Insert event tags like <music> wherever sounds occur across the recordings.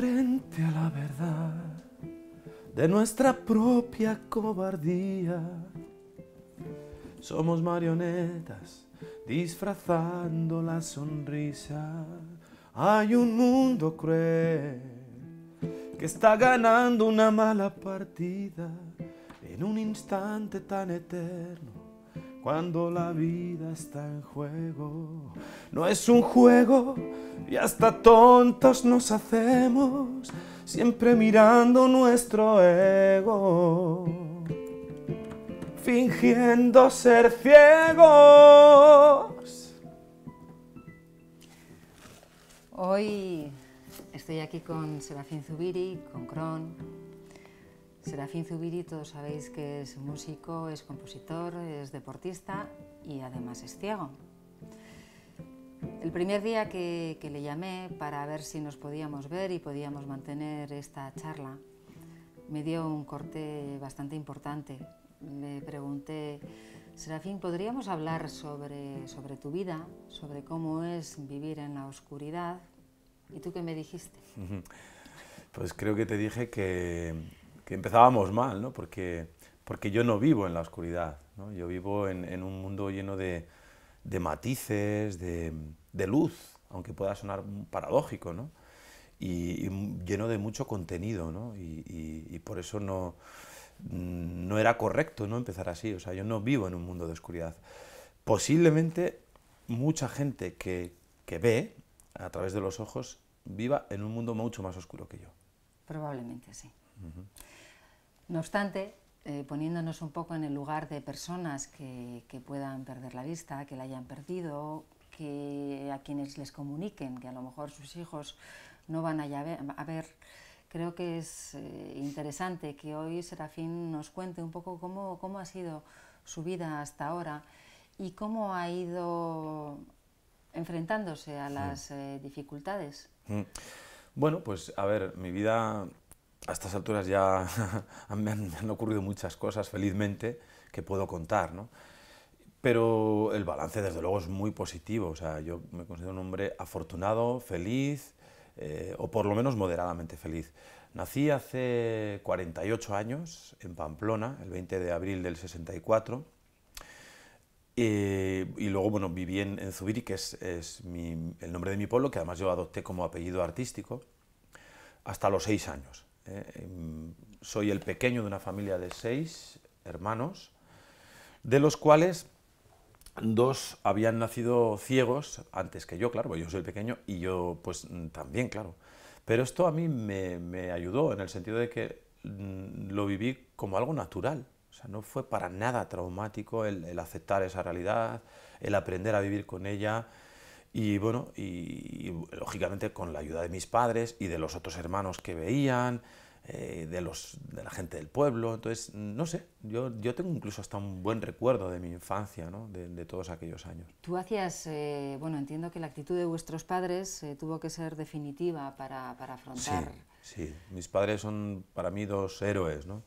frente a la verdad de nuestra propia cobardía. Somos marionetas disfrazando la sonrisa. Hay un mundo cruel que está ganando una mala partida en un instante tan eterno cuando la vida está en juego. No es un juego y hasta tontos nos hacemos, siempre mirando nuestro ego, fingiendo ser ciegos. Hoy estoy aquí con Serafín Zubiri, con Cron, Serafín Zubirito, todos sabéis que es músico, es compositor, es deportista y además es ciego. El primer día que, le llamé para ver si nos podíamos ver y podíamos mantener esta charla, me dio un corte bastante importante. Le pregunté, Serafín, ¿podríamos hablar sobre, sobre tu vida, sobre cómo es vivir en la oscuridad? ¿Y tú qué me dijiste? <laughs> Pues creo que te dije que empezábamos mal, porque, porque yo no vivo en la oscuridad, yo vivo en, un mundo lleno de, matices, de, luz, aunque pueda sonar paradójico, ¿no? y, lleno de mucho contenido, ¿no? y, por eso no, no era correcto ¿no? empezar así, o sea, yo no vivo en un mundo de oscuridad. Posiblemente mucha gente que, ve a través de los ojos viva en un mundo mucho más oscuro que yo. Probablemente sí. No obstante, eh, poniéndonos un poco en el lugar de personas que, puedan perder la vista, que la hayan perdido, que a quienes les comuniquen que a lo mejor sus hijos no van a, a ver, creo que es eh, interesante que hoy Serafín nos cuente un poco cómo, ha sido su vida hasta ahora y cómo ha ido enfrentándose a las eh, dificultades. Mm. Bueno, pues a ver, mi vida a estas alturas ya <laughs> me, han, me, han, ocurrido muchas cosas, felizmente, que puedo contar, ¿no? Pero el balance, desde luego, es muy positivo. O sea, yo me considero un hombre afortunado, feliz, eh, o por lo menos moderadamente feliz. Nací hace 48 años en Pamplona, el 20 de abril del 64. Eh, y luego, bueno, viví en, Zubiri, que es, es el nombre de mi pueblo, que además yo adopté como apellido artístico, hasta los seis años. Eh, em, soy el pequeño de una familia de seis hermanos, de los cuales dos habían nacido ciegos antes que yo, claro, yo soy el pequeño y yo pues mm, también, claro. Pero esto a mí me, ayudó en el sentido de que mm, lo viví como algo natural. O sea, no fue para nada traumático el aceptar esa realidad, el aprender a vivir con ella, y bueno, y, lógicamente con la ayuda de mis padres y de los otros hermanos que veían, eh, de, los, de la gente del pueblo, entonces, no sé, yo, yo tengo incluso hasta un buen recuerdo de mi infancia, ¿no? de, todos aquellos años. Tú hacías, eh, bueno, entiendo que la actitud de vuestros padres eh, tuvo que ser definitiva para, para afrontar. Sí, sí, mis padres son para mí dos héroes, ¿no?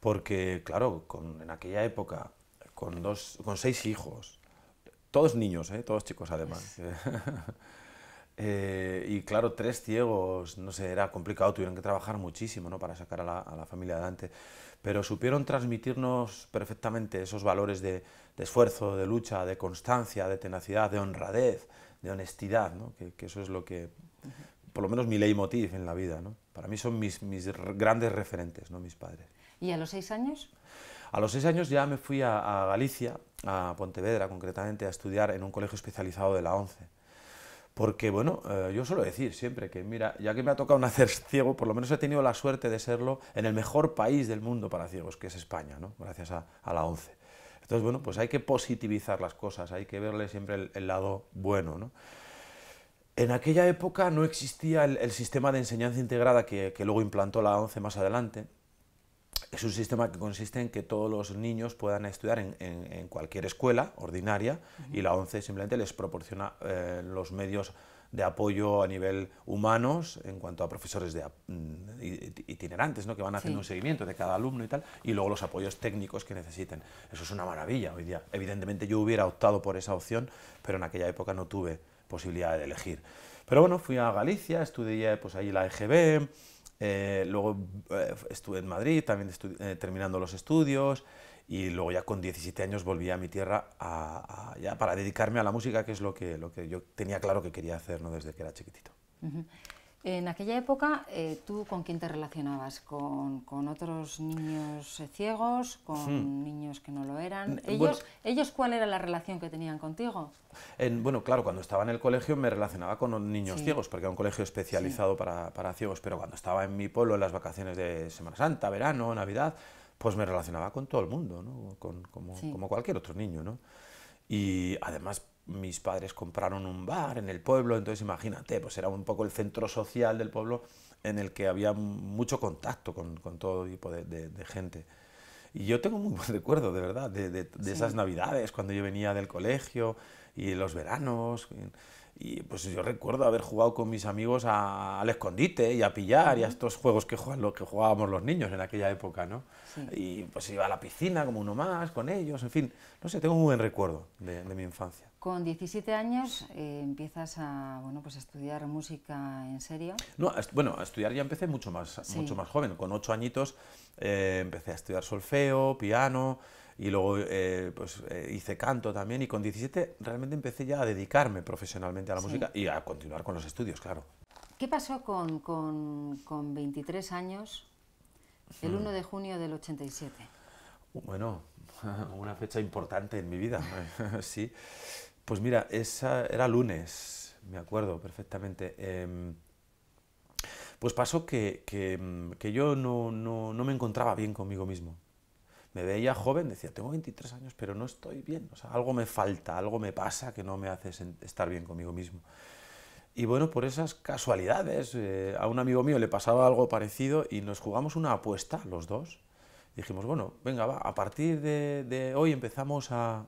porque claro, con, en aquella época, con, dos, con seis hijos, todos niños, ¿eh? todos chicos además. Pues <laughs> eh, y claro, tres ciegos, no sé, era complicado, tuvieron que trabajar muchísimo ¿no? para sacar a la, familia adelante. Pero supieron transmitirnos perfectamente esos valores de, esfuerzo, de lucha, de constancia, de tenacidad, de honradez, de honestidad, ¿no? que, eso es lo que, por lo menos mi leitmotiv en la vida. ¿no? Para mí son mis, mis grandes referentes, ¿no? mis padres. ¿Y a los seis años? A los seis años ya me fui a, Galicia, a Pontevedra concretamente, a estudiar en un colegio especializado de la ONCE. Porque, bueno, eh, yo suelo decir siempre que, mira, ya que me ha tocado <laughs> nacer ciego, por lo menos he tenido la suerte de serlo en el mejor país del mundo para ciegos, que es España, gracias a, la ONCE. Entonces, bueno, pues hay que positivizar las cosas, hay que verle siempre el, lado bueno, En aquella época no existía el, sistema de enseñanza integrada que, que, luego implantó la ONCE más adelante, es un sistema que consiste en que todos los niños puedan estudiar en, cualquier escuela ordinaria y la ONCE simplemente les proporciona eh, los medios de apoyo a nivel humanos en cuanto a profesores de, mm, itinerantes, ¿no? que van haciendo un seguimiento de cada alumno y tal, y luego los apoyos técnicos que necesiten. Eso es una maravilla hoy día. Evidentemente yo hubiera optado por esa opción, pero en aquella época no tuve posibilidad de elegir. Pero bueno, fui a Galicia, estudié pues ahí la EGB, eh, luego eh, estuve en Madrid, también eh, terminando los estudios, y luego ya con 17 años volví a mi tierra para dedicarme a la música, que es lo que, lo que yo tenía claro que quería hacer desde que era chiquitito. En aquella época, eh, ¿tú con quién te relacionabas? ¿Con, otros niños eh, ciegos? ¿Con hmm. niños que no lo eran? ¿Ellos, ¿Ellos cuál era la relación que tenían contigo? En, bueno, claro, cuando estaba en el colegio me relacionaba con niños ciegos, porque era un colegio especializado para, ciegos, pero cuando estaba en mi pueblo, en las vacaciones de Semana Santa, verano, Navidad, pues me relacionaba con todo el mundo, Con, como, cualquier otro niño. ¿no? Y además mis padres compraron un bar en el pueblo, entonces imagínate, pues era un poco el centro social del pueblo en el que había mucho contacto con, todo tipo de, gente. Y yo tengo muy <laughs> buen recuerdo, de verdad, de, esas navidades, cuando yo venía del colegio y los veranos. Y, pues yo recuerdo haber jugado con mis amigos al escondite y a pillar y a estos juegos que, que jugábamos los niños en aquella época, ¿no? Y pues iba a la piscina como uno más con ellos, en fin, no sé, tengo un buen recuerdo de mi infancia. Con 17 años eh, empiezas a, bueno, pues estudiar música en serio. No, bueno, a estudiar ya empecé mucho más, mucho más joven. Con 8 añitos eh, empecé a estudiar solfeo, piano y luego eh, pues, hice canto también. Y con 17 realmente empecé ya a dedicarme profesionalmente a la música y a continuar con los estudios, claro. ¿Qué pasó con, con 23 años, el 1 hmm. de junio del 87? Bueno, <laughs> una fecha importante en mi vida, <laughs> sí. Pues mira, esa era lunes, me acuerdo perfectamente. Em, pues pasó que, mm, yo no, me encontraba bien conmigo mismo. Me veía joven, decía, tengo 23 años, pero no estoy bien. O sea, algo me falta, algo me pasa que no me hace estar bien conmigo mismo. Y bueno, por esas casualidades, eh, a un amigo mío le pasaba algo parecido y nos jugamos una apuesta, los dos. Dijimos, bueno, venga, va, a partir de, hoy empezamos a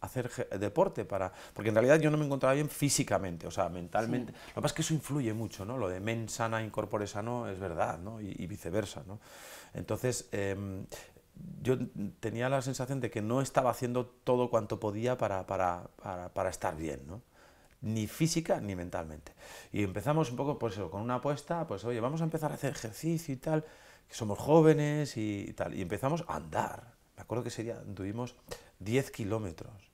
hacer deporte para porque en realidad yo no me encontraba bien físicamente o sea mentalmente lo que pasa es que eso influye mucho no lo de men sana incorpore sano es verdad no y, viceversa no entonces em, yo tenía la sensación de que no estaba haciendo todo cuanto podía para, para, para, para estar bien no ni física ni mentalmente y empezamos un poco pues eso, con una apuesta pues oye vamos a empezar a hacer ejercicio y tal que somos jóvenes y, tal y empezamos a andar me acuerdo que sería tuvimos 10 kilómetros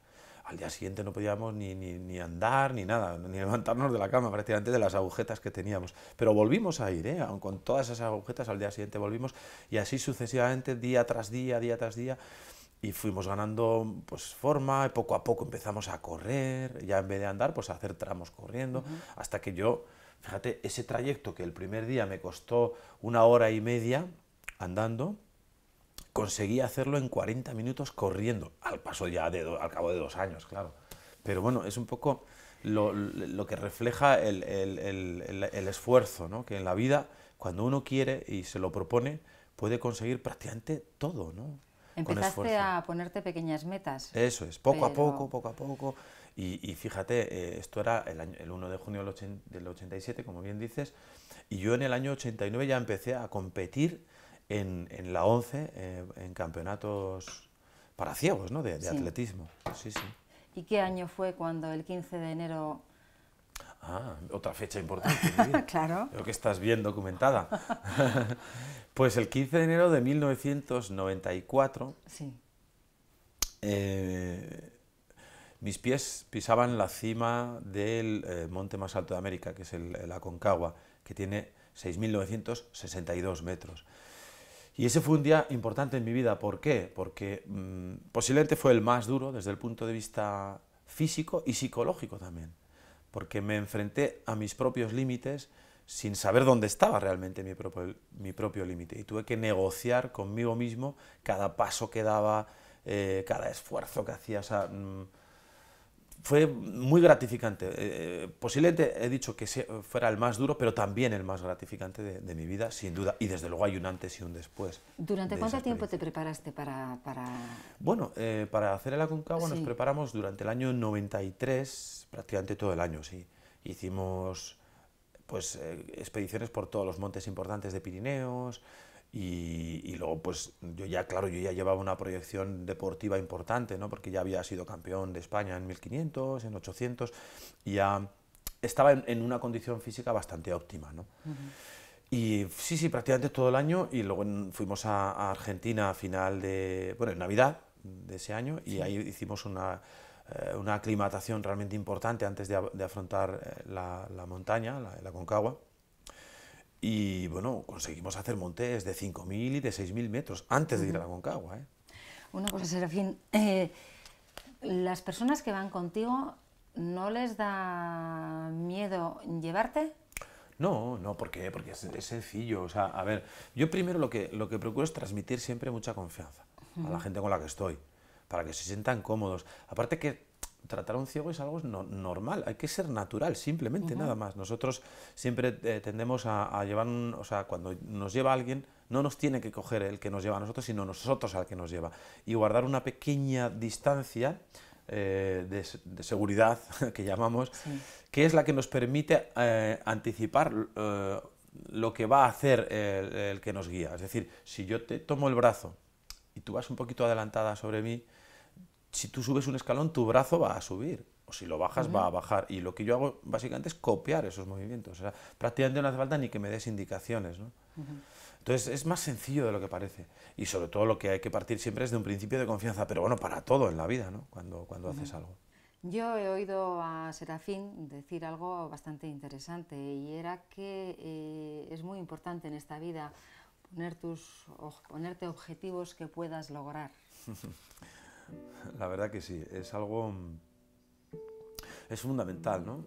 al día siguiente no podíamos ni, ni, ni, andar, ni nada, ni levantarnos de la cama prácticamente de las agujetas que teníamos. Pero volvimos a ir, ¿eh? con todas esas agujetas al día siguiente volvimos y así sucesivamente, día tras día, día tras día. Y fuimos ganando pues, forma, poco a poco empezamos a correr, ya en vez de andar, pues a hacer tramos corriendo, hasta que yo, fíjate, ese trayecto que el primer día me costó una hora y media andando, conseguí hacerlo en 40 minutos corriendo, al paso ya de al cabo de dos años, claro. Pero bueno, es un poco lo, que refleja el, el, el, esfuerzo, ¿no? que en la vida, cuando uno quiere y se lo propone, puede conseguir prácticamente todo. ¿no? Empezaste a ponerte pequeñas metas. Eso es, poco a poco, poco a poco. Y, fíjate, eh, esto era el, 1 de junio del, del, 87, como bien dices, y yo en el año 89 ya empecé a competir en, la 11 eh, en campeonatos para ciegos, ¿no? De, atletismo. Sí, sí. ¿Y qué año fue cuando el 15 de enero... Ah, otra fecha importante. <laughs> claro. Creo que estás bien documentada. <laughs> pues el 15 de enero de 1994, sí. Eh, mis pies pisaban la cima del eh, monte más alto de América, que es el, el Aconcagua, que tiene 6.962 metros. Y ese fue un día importante en mi vida. ¿Por qué? Porque mm, posiblemente fue el más duro desde el punto de vista físico y psicológico también. Porque me enfrenté a mis propios límites sin saber dónde estaba realmente mi propio, mi propio límite. Y tuve que negociar conmigo mismo cada paso que daba, eh, cada esfuerzo que hacía. Mm, fue muy gratificante. Eh, eh, posiblemente he dicho que fuera el más duro, pero también el más gratificante de, mi vida, sin duda. Y desde luego hay un antes y un después. ¿Durante cuánto tiempo te preparaste para...? Bueno, eh, para hacer el Aconcagua nos preparamos durante el año 93, prácticamente todo el año, sí. Hicimos pues expediciones por todos los montes importantes de Pirineos, y, luego, pues yo ya, claro, yo ya llevaba una proyección deportiva importante, ¿no? Porque ya había sido campeón de España en 1500, en 800, y ya estaba en, en una condición física bastante óptima, ¿no? Y sí, sí, prácticamente todo el año, y luego fuimos a, Argentina a final de, bueno, en Navidad de ese año, y ahí hicimos una, eh, una aclimatación realmente importante antes de, afrontar eh, la, la montaña, la, la Concagua. Y bueno, conseguimos hacer montes de 5.000 y de 6.000 metros antes de ir a la Concagua. ¿eh? Una cosa, Serafín, eh, ¿las personas que van contigo no les da miedo llevarte? No, no, ¿por qué? Porque es, sencillo. O sea, a ver, yo primero lo que, lo que procuro es transmitir siempre mucha confianza a la gente con la que estoy, para que se sientan cómodos. Aparte que tratar a un ciego es algo normal, hay que ser natural, simplemente nada más. Nosotros siempre eh, tendemos a, llevar, o sea, cuando nos lleva alguien, no nos tiene que coger el que nos lleva a nosotros, sino nosotros al que nos lleva. Y guardar una pequeña distancia eh, de, seguridad, <laughs> que llamamos, que es la que nos permite eh, anticipar lo que va a hacer el que nos guía. Es decir, si yo te tomo el brazo y tú vas un poquito adelantada sobre mí, si tú subes un escalón, tu brazo va a subir. O si lo bajas, va a bajar. Y lo que yo hago básicamente es copiar esos movimientos. O sea, prácticamente no hace falta ni que me des indicaciones. ¿no? Entonces es más sencillo de lo que parece. Y sobre todo lo que hay que partir siempre es de un principio de confianza. Pero bueno, para todo en la vida, ¿no? cuando, cuando haces algo. Yo he oído a Serafín decir algo bastante interesante y era que eh, es muy importante en esta vida poner tus, ponerte objetivos que puedas lograr. <laughs> la verdad que sí, es algo... Mm, es fundamental, ¿no?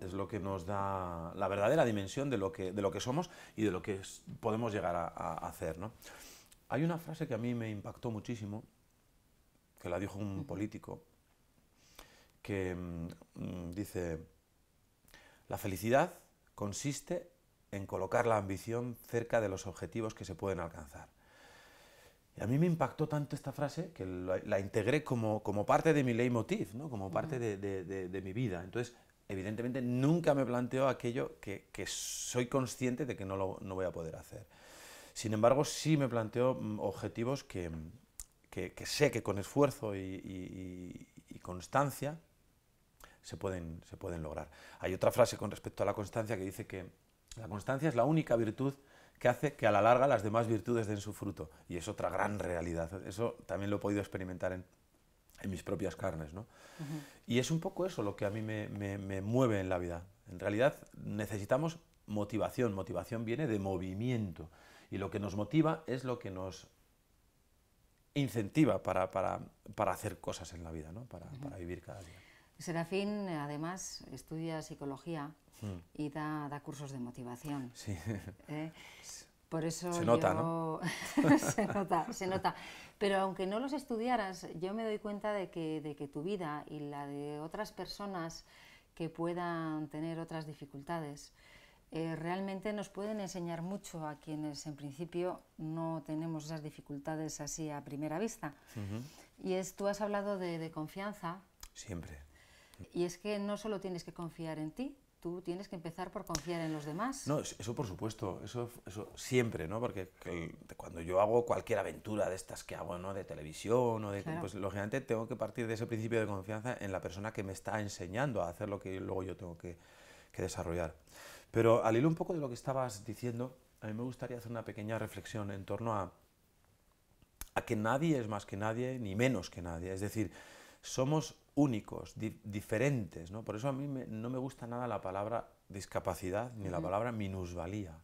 Es lo que nos da la verdadera dimensión de lo que, de lo que somos y de lo que podemos llegar a, hacer, ¿no? Hay una frase que a mí me impactó muchísimo, que la dijo un político, que mm, mm, dice, la felicidad consiste en colocar la ambición cerca de los objetivos que se pueden alcanzar. Y a mí me impactó tanto esta frase que la, integré como, parte de mi leitmotiv, ¿no? como parte de, mi vida. Entonces, evidentemente, nunca me planteo aquello que, soy consciente de que no, lo, voy a poder hacer. Sin embargo, sí me planteo mm, objetivos que, sé que con esfuerzo y, constancia se pueden, se pueden lograr. Hay otra frase con respecto a la constancia que dice que la constancia es la única virtud que hace que a la larga las demás virtudes den su fruto. Y es otra gran realidad. Eso también lo he podido experimentar en, mis propias carnes. Y es un poco eso lo que a mí me, mueve en la vida. En realidad necesitamos motivación. Motivación viene de movimiento. Y lo que nos motiva es lo que nos incentiva para, hacer cosas en la vida, ¿no? para vivir cada día. Serafín, además, estudia psicología hmm. y da, cursos de motivación. Sí. <laughs> ¿Eh? Por eso se nota, ¿no? <laughs> se nota, se nota. Pero aunque no los estudiaras, yo me doy cuenta de que, tu vida y la de otras personas que puedan tener otras dificultades, eh, realmente nos pueden enseñar mucho a quienes en principio no tenemos esas dificultades así a primera vista. Y es, tú has hablado de, de confianza. Siempre. Y es que no solo tienes que confiar en ti, tú tienes que empezar por confiar en los demás. No, eso por supuesto, eso, eso siempre, ¿no? Porque cuando yo hago cualquier aventura de estas que hago, ¿no? De televisión o de... Pues lógicamente tengo que partir de ese principio de confianza en la persona que me está enseñando a hacer lo que luego yo tengo que, que desarrollar. Pero al hilo un poco de lo que estabas diciendo, a mí me gustaría hacer una pequeña reflexión en torno a, a que nadie es más que nadie ni menos que nadie. Es decir, somos únicos, diferentes, ¿no? Por eso a mí no me gusta nada la palabra discapacidad ni la palabra minusvalía.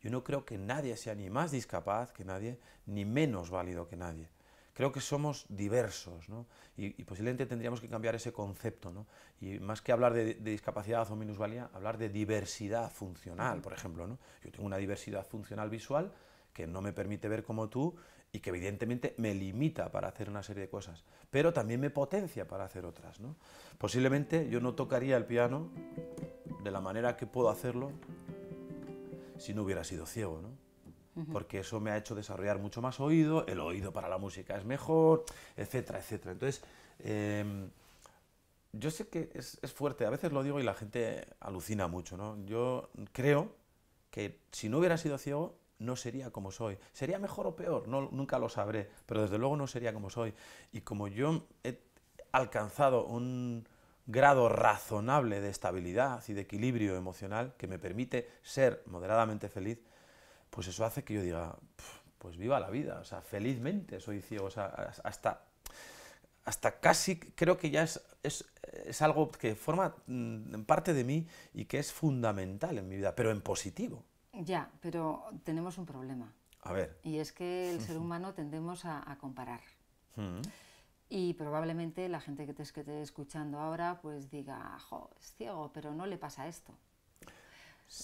Yo no creo que nadie sea ni más discapaz que nadie, ni menos válido que nadie. Creo que somos diversos, ¿no? Y, posiblemente tendríamos que cambiar ese concepto, ¿no? Y más que hablar de, de discapacidad o minusvalía, hablar de diversidad funcional, por ejemplo, ¿no? Yo tengo una diversidad funcional visual que no me permite ver como tú y que evidentemente me limita para hacer una serie de cosas, pero también me potencia para hacer otras. ¿no? Posiblemente yo no tocaría el piano de la manera que puedo hacerlo si no hubiera sido ciego, ¿no? porque eso me ha hecho desarrollar mucho más oído, el oído para la música es mejor, etcétera, etcétera. Entonces, em, yo sé que es, es, fuerte, a veces lo digo y la gente alucina mucho, ¿no? Yo creo que si no hubiera sido ciego, no sería como soy. ¿Sería mejor o peor? No, nunca lo sabré, pero desde luego no sería como soy. Y como yo he alcanzado un grado razonable de estabilidad y de equilibrio emocional que me permite ser moderadamente feliz, pues eso hace que yo diga, pues viva la vida, o sea, felizmente soy ciego, hasta, hasta casi creo que ya es, es, es algo que forma mm, parte de mí y que es fundamental en mi vida, pero en positivo. Ya, pero tenemos un problema. A ver. Y es que el <laughs> ser humano tendemos a, comparar. Mm. Y probablemente la gente que te, que te escuchando ahora pues diga, jo, es ciego, pero no le pasa esto.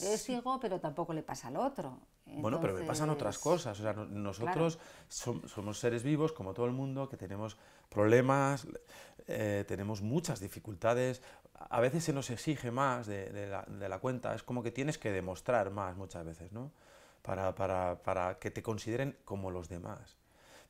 Es ciego, pero tampoco le pasa al otro bueno, pero me pasan otras cosas. O sea, nosotros somos seres vivos, como todo el mundo, que tenemos problemas, eh, tenemos muchas dificultades. A veces se nos exige más de, la, de, la, cuenta. Es como que tienes que demostrar más muchas veces, ¿no? Para, para, para que te consideren como los demás.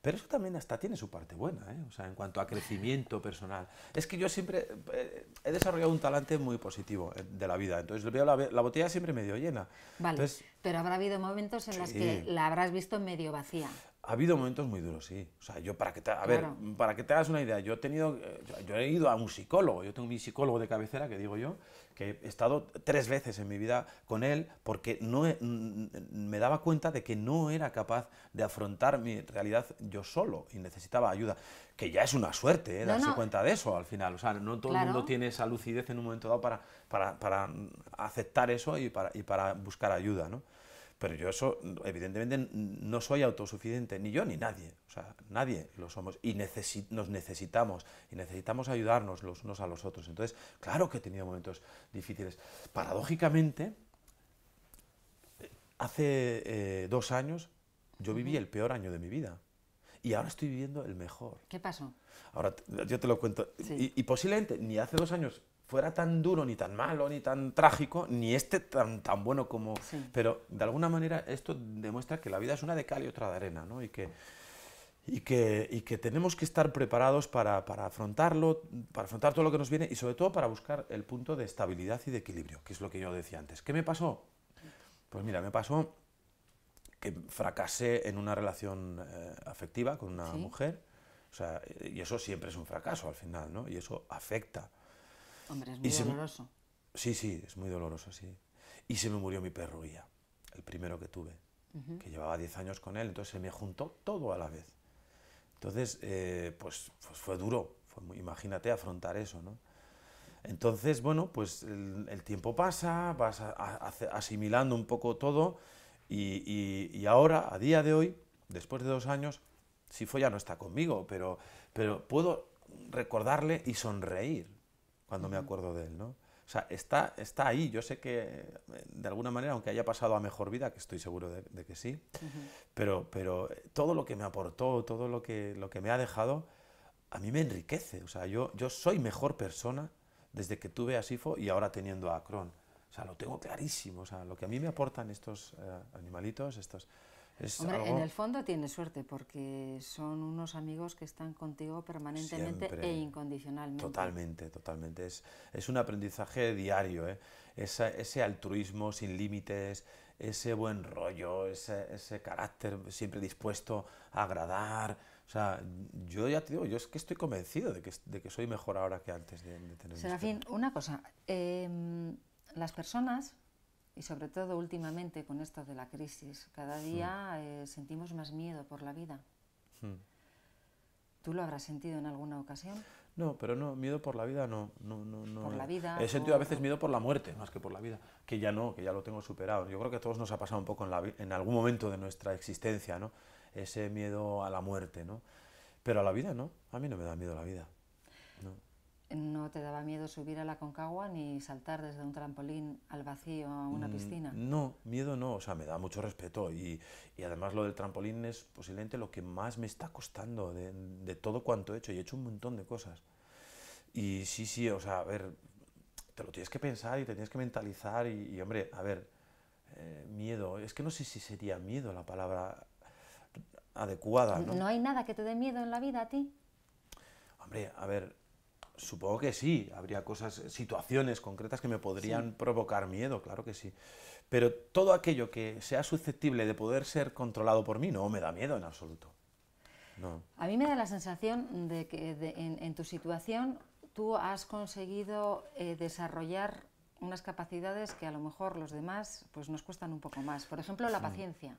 Pero eso también hasta tiene su parte buena, ¿eh? o sea, en cuanto a crecimiento personal. Es que yo siempre eh, he desarrollado un talante muy positivo eh, de la vida, entonces la, botella siempre medio llena. Vale, pero habrá habido momentos en los que la habrás visto medio vacía. Ha habido momentos muy duros, sí. O sea, yo para que te, a ver, para que te hagas una idea, yo he tenido, yo, he ido a un psicólogo, yo tengo mi psicólogo de cabecera que digo yo, que he estado tres veces en mi vida con él porque no me daba cuenta de que no era capaz de afrontar mi realidad yo solo y necesitaba ayuda, que ya es una suerte ¿eh? darse cuenta de eso al final, o sea, no todo el mundo tiene esa lucidez en un momento dado para, para, aceptar eso y para, buscar ayuda, ¿no? Pero yo eso, evidentemente, no soy autosuficiente, ni yo ni nadie. O sea, nadie lo somos. Y nos necesitamos, y necesitamos ayudarnos los unos a los otros. Entonces, claro que he tenido momentos difíciles. Paradójicamente, hace eh, dos años yo viví el peor año de mi vida. Y ahora estoy viviendo el mejor. ¿Qué pasó? Ahora yo te lo cuento. y posiblemente ni hace dos años fuera tan duro, ni tan malo, ni tan trágico, ni este tan, tan bueno como... Pero de alguna manera esto demuestra que la vida es una de cal y otra de arena, ¿no? Y que, y que, y que tenemos que estar preparados para, para, afrontarlo, para afrontar todo lo que nos viene y sobre todo para buscar el punto de estabilidad y de equilibrio, que es lo que yo decía antes. ¿Qué me pasó? Pues mira, me pasó que fracasé en una relación eh, afectiva con una mujer. O sea, y eso siempre es un fracaso al final, ¿no? Y eso afecta Hombre, es muy doloroso. Sí, sí, es muy doloroso, sí. Y se me murió mi perro el primero que tuve, que llevaba 10 años con él, entonces se me juntó todo a la vez. Entonces, eh, pues, pues, fue duro, imagínate afrontar eso, ¿no? Entonces, bueno, pues el, tiempo pasa, vas asimilando un poco todo y, ahora, a día de hoy, después de dos años, si fue ya no está conmigo, pero, pero puedo recordarle y sonreír cuando me acuerdo de él, ¿no? O sea, está, está ahí, yo sé que eh, de alguna manera, aunque haya pasado a mejor vida, que estoy seguro de, que sí, pero, pero eh, todo lo que me aportó, todo lo que, lo que me ha dejado, a mí me enriquece. O sea, yo, yo soy mejor persona desde que tuve a Sifo y ahora teniendo a Cron. O sea, lo tengo clarísimo. O sea, lo que a mí me aportan estos eh, animalitos, estos, en el fondo tiene suerte porque son unos amigos que están contigo permanentemente e incondicionalmente. Totalmente, totalmente. Es, un aprendizaje diario, ¿eh? ese altruismo sin límites, ese buen rollo, ese, carácter siempre dispuesto a agradar. O sea, yo ya te digo, yo es que estoy convencido de que, soy mejor ahora que antes de, de En Serafín, una cosa. Em, las personas y sobre todo últimamente con esto de la crisis, cada hmm. día eh, sentimos más miedo por la vida. Hmm. ¿Tú lo habrás sentido en alguna ocasión? No, pero no, miedo por la vida no. no, no, Por la vida. He sentido a veces miedo por la muerte, más que por la vida, que ya no, que ya lo tengo superado. Yo creo que a todos nos ha pasado un poco en, la, en algún momento de nuestra existencia, ¿no? Ese miedo a la muerte, ¿no? Pero a la vida no, a mí no me da miedo la vida. No no te daba miedo subir a la Concagua ni saltar desde un trampolín al vacío a una mm, piscina. No, miedo no, o sea, me da mucho respeto y, además lo del trampolín es posiblemente lo que más me está costando de, todo cuanto he hecho y he hecho un montón de cosas. Y sí, sí, o sea, a ver, te lo tienes que pensar y te tienes que mentalizar y, hombre, a ver, eh, miedo, es que no sé si sería miedo la palabra adecuada. ¿no? ¿No hay nada que te dé miedo en la vida a ti? Hombre, a ver, Supongo que sí, habría cosas, situaciones concretas que me podrían provocar miedo, claro que sí. Pero todo aquello que sea susceptible de poder ser controlado por mí no me da miedo en absoluto. No. A mí me da la sensación de que en, tu situación tú has conseguido eh, desarrollar unas capacidades que a lo mejor los demás pues nos cuestan un poco más. Por ejemplo, la paciencia.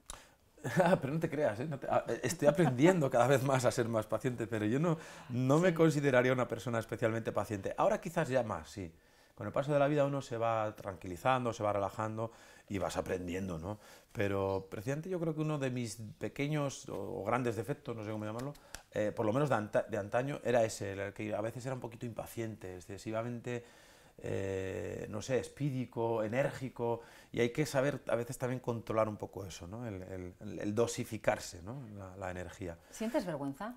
<laughs> Ah, pero no te creas, ¿eh? ah, eh, estoy aprendiendo cada vez más a ser más paciente, pero yo no, no me consideraría una persona especialmente paciente. Ahora quizás ya más, sí. Con el paso de la vida uno se va tranquilizando, se va relajando y vas aprendiendo, ¿no? Pero precisamente yo creo que uno de mis pequeños o, grandes defectos, no sé cómo llamarlo, eh, por lo menos de, de, antaño, era ese, el que a veces era un poquito impaciente, excesivamente eh, no sé, espídico, enérgico, y hay que saber a veces también controlar un poco eso, ¿no? el, dosificarse, ¿no? la, energía. ¿Sientes vergüenza?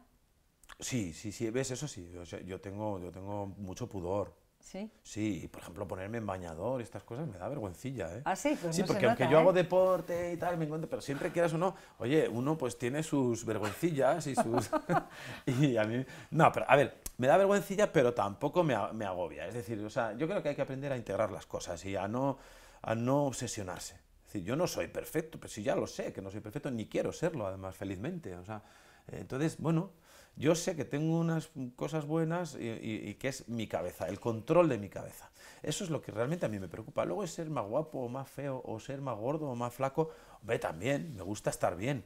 Sí, sí, sí, ves, eso sí, yo, tengo, yo tengo mucho pudor, ¿Sí? Sí, por ejemplo, ponerme en bañador y estas cosas me da vergüencilla, ¿eh? Ah, sí, pues Sí, porque aunque yo hago ¿eh? deporte y tal, me encuentro, pero siempre quieras o no, oye, uno pues tiene sus vergüencillas y sus... <laughs> <laughs> y a mí... No, pero a ver, me da vergüencilla, pero tampoco me, me agobia. Es decir, o sea, yo creo que hay que aprender a integrar las cosas y a no, a no obsesionarse. Es decir, yo no soy perfecto, pero pues, si ya lo sé, que no soy perfecto, ni quiero serlo, además, felizmente. O sea, eh, entonces, bueno yo sé que tengo unas cosas buenas y, que es mi cabeza, el control de mi cabeza. Eso es lo que realmente a mí me preocupa. Luego es ser más guapo o más feo, o ser más gordo o más flaco. Ve también, me gusta estar bien.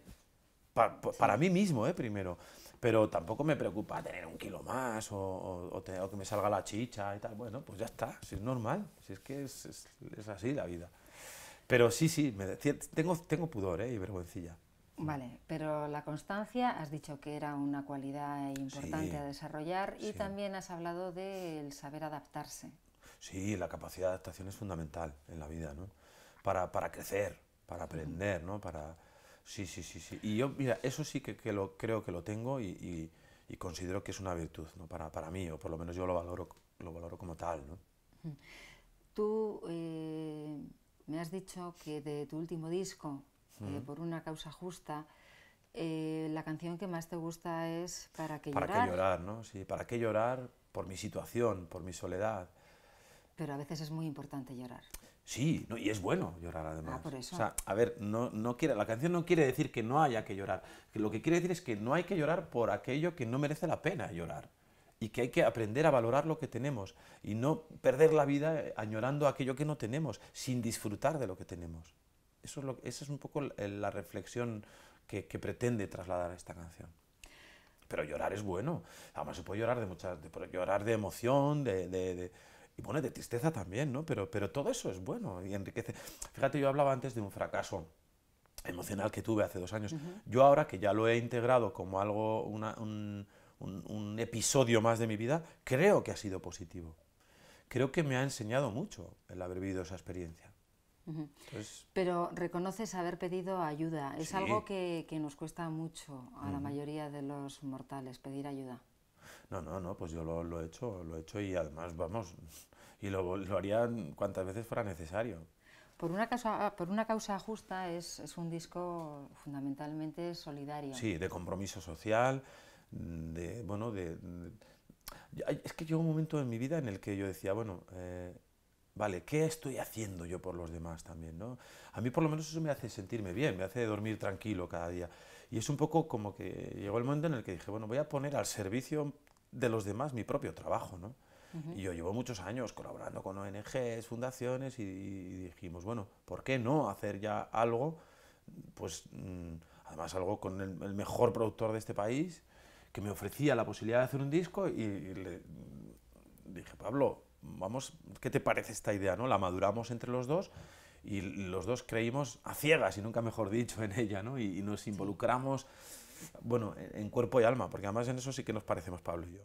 Para mí mismo, eh, primero. Pero tampoco me preocupa tener un kilo más o, que me salga la chicha y tal. Bueno, pues ya está, si es normal, si es que es, es, así la vida. Pero sí, sí, me, tengo, tengo pudor eh, y vergüencilla. Vale, pero la constancia has dicho que era una cualidad importante a desarrollar y también has hablado del saber adaptarse. Sí, la capacidad de adaptación es fundamental en la vida, ¿no? Para, crecer, para aprender, ¿no? Para... Sí, sí, sí, sí. Y yo, mira, eso sí que, lo, creo que lo tengo y, considero que es una virtud, ¿no? Para, mí, o por lo menos yo lo valoro, lo valoro como tal, ¿no? Tú eh, me has dicho que de tu último disco, eh, por una causa justa. Eh, la canción que más te gusta es Para qué llorar. Para qué llorar, ¿no? Sí, para qué llorar por mi situación, por mi soledad. Pero a veces es muy importante llorar. Sí, no, y es bueno llorar además. Ah, a ver, no, no quiere, la canción no quiere decir que no haya que llorar. Lo que quiere decir es que no hay que llorar por aquello que no merece la pena llorar. Y que hay que aprender a valorar lo que tenemos y no perder la vida eh, añorando aquello que no tenemos, sin disfrutar de lo que tenemos. Eso es lo, esa es un poco la reflexión que, pretende trasladar esta canción pero llorar es bueno. Además se puede llorar de muchas, de, llorar de emoción, de, y de tristeza también, ¿no? Pero, todo eso es bueno y enriquece. Fíjate, yo hablaba antes de un fracaso emocional que tuve hace dos años. Yo ahora que ya lo he integrado como algo, un episodio más de mi vida, creo que ha sido positivo. Creo que me ha enseñado mucho el haber vivido esa experiencia. Pues Pero reconoces haber pedido ayuda. Es algo que, que, nos cuesta mucho a la mayoría de los mortales, pedir ayuda. No, no, no, pues yo lo, lo he hecho, lo he hecho y además, vamos, y lo, lo haría cuantas veces fuera necesario. Por una causa, por una causa justa es, es un disco fundamentalmente solidario. Sí, de compromiso social, de, bueno, de, es que llegó un momento en mi vida en el que yo decía, bueno, eh, vale, ¿qué estoy haciendo yo por los demás también? ¿no? A mí por lo menos eso me hace sentirme bien, me hace dormir tranquilo cada día. Y es un poco como que llegó el momento en el que dije, bueno, voy a poner al servicio de los demás mi propio trabajo, Y yo llevo muchos años colaborando con ONGs, fundaciones, y, dijimos, bueno, ¿por qué no hacer ya algo? Pues mm, además algo con el, mejor productor de este país, que me ofrecía la posibilidad de hacer un disco y le mm, dije, Pablo, vamos, ¿qué te parece esta idea? ¿no? La maduramos entre los dos y los dos creímos a ciegas, y nunca mejor dicho, en ella, y, nos involucramos, bueno, en, cuerpo y alma, porque además en eso sí que nos parecemos Pablo y yo.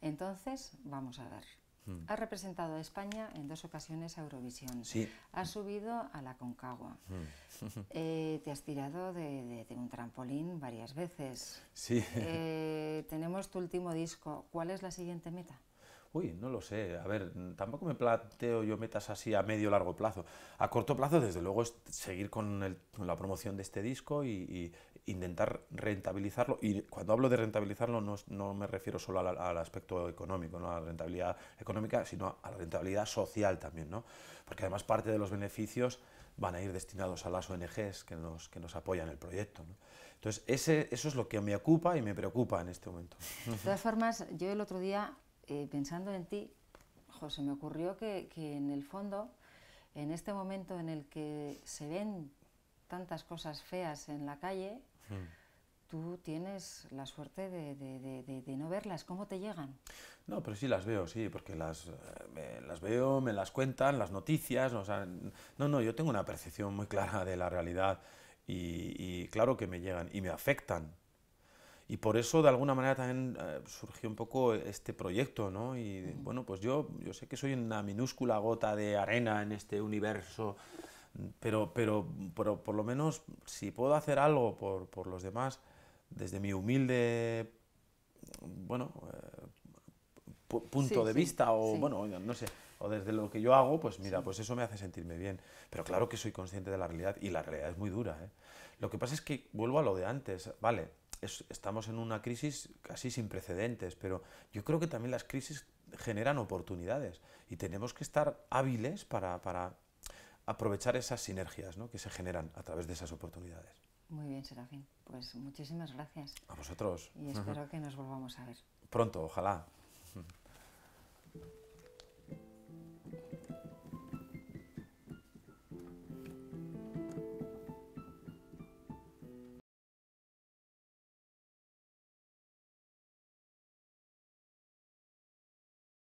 Entonces, vamos a ver. Hmm. Ha representado a España en dos ocasiones a Eurovisión. Sí. Has subido a la Concagua. Hmm. <laughs> Eh, te has tirado de, un trampolín varias veces. Sí. Eh, tenemos tu último disco. ¿Cuál es la siguiente meta? Uy, no lo sé. A ver, tampoco me planteo yo metas así a medio largo plazo. A corto plazo, desde luego, es seguir con, la promoción de este disco y, intentar rentabilizarlo. Y cuando hablo de rentabilizarlo, no, me refiero solo al, aspecto económico, ¿no? a la rentabilidad económica, sino a la rentabilidad social también, ¿no? Porque además parte de los beneficios van a ir destinados a las ONGs que nos, que nos apoyan el proyecto. Entonces, ese, eso es lo que me ocupa y me preocupa en este momento. De todas formas, yo el otro día eh, pensando en ti, José, me ocurrió que, en el fondo, en este momento en el que se ven tantas cosas feas en la calle, hmm. tú tienes la suerte de, no verlas. ¿Cómo te llegan? No, pero sí las veo, sí, porque las, eh, las veo, me las cuentan, las noticias. O sea, no, no, yo tengo una percepción muy clara de la realidad y claro que me llegan y me afectan y por eso, de alguna manera, también eh, surgió un poco este proyecto, ¿no? Y bueno, pues yo, yo sé que soy una minúscula gota de arena en este universo, pero, pero, por lo menos si puedo hacer algo por, los demás, desde mi humilde, bueno, eh, punto de vista, o bueno, no sé, o desde lo que yo hago, pues mira, pues eso me hace sentirme bien. Pero claro que soy consciente de la realidad, y la realidad es muy dura, ¿eh? Lo que pasa es que vuelvo a lo de antes, vale, estamos en una crisis casi sin precedentes, pero yo creo que también las crisis generan oportunidades y tenemos que estar hábiles para, aprovechar esas sinergias que se generan a través de esas oportunidades. Muy bien, Serafín. Pues muchísimas gracias. A vosotros. Y espero que nos volvamos a ver. Pronto, ojalá.